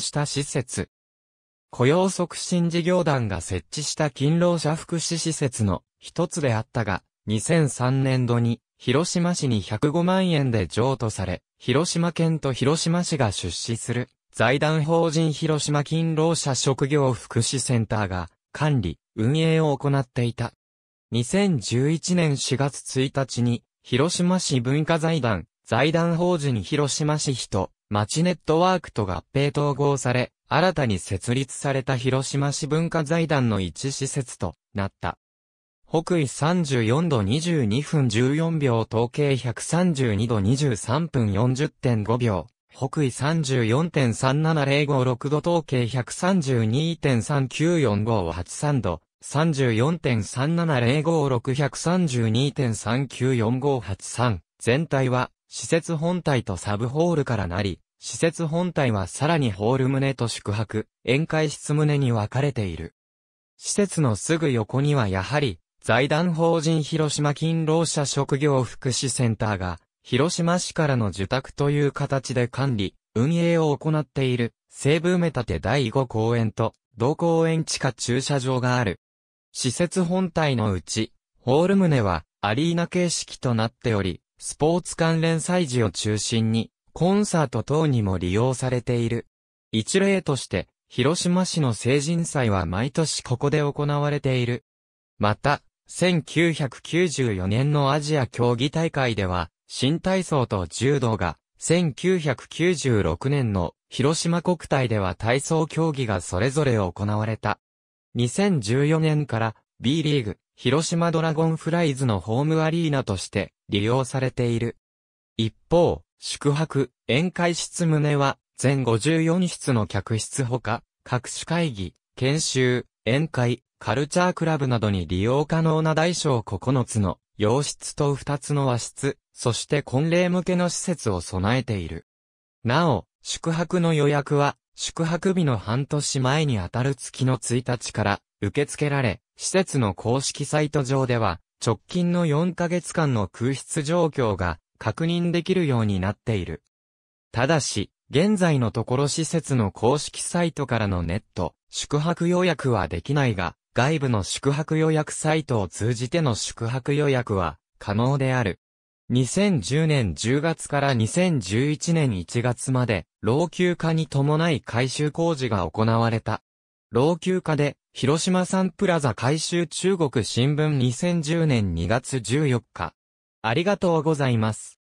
した施設。雇用促進事業団が設置した勤労者福祉施設の一つであったが、2003年度に広島市に105万円で譲渡され、広島県と広島市が出資する財団法人広島勤労者職業福祉センターが管理、運営を行っていた。2011年4月1日に広島市文化財団財団法人広島市人町ネットワークと合併統合され、新たに設立された広島市文化財団の一施設となった。北緯34度22分14秒、統計132度23分40.5秒、北緯34.3705 6度統計1 3 2 3 9 4 5 8 3度、34.3705 6 3 2 3 9 4 5 8 3全体は施設本体とサブホールからなり、施設本体はさらにホール棟と宿泊、宴会室棟に分かれている。施設のすぐ横にはやはり、財団法人広島勤労者職業福祉センターが、広島市からの受託という形で管理、運営を行っている、西部埋め立て第5公園と、同公園地下駐車場がある。施設本体のうち、ホール棟は、アリーナ形式となっており、スポーツ関連祭事を中心に、コンサート等にも利用されている。一例として、広島市の成人祭は毎年ここで行われている。また、1994年のアジア競技大会では、新体操と柔道が、1996年の広島国体では体操競技がそれぞれ行われた。2014年から B リーグ広島ドラゴンフライズのホームアリーナとして利用されている。一方、宿泊、宴会室棟は、全54室の客室ほか、各種会議、研修、宴会、カルチャークラブなどに利用可能な大小9つの洋室と2つの和室、そして婚礼向けの施設を備えている。なお、宿泊の予約は、宿泊日の半年前にあたる月の1日から受け付けられ、施設の公式サイト上では、直近の4ヶ月間の空室状況が確認できるようになっている。ただし、現在のところ施設の公式サイトからのネット、宿泊予約はできないが、外部の宿泊予約サイトを通じての宿泊予約は可能である。2010年10月から2011年1月まで、老朽化に伴い改修工事が行われた。老朽化で、広島サンプラザ改修中国新聞2010年2月14日。ありがとうございます。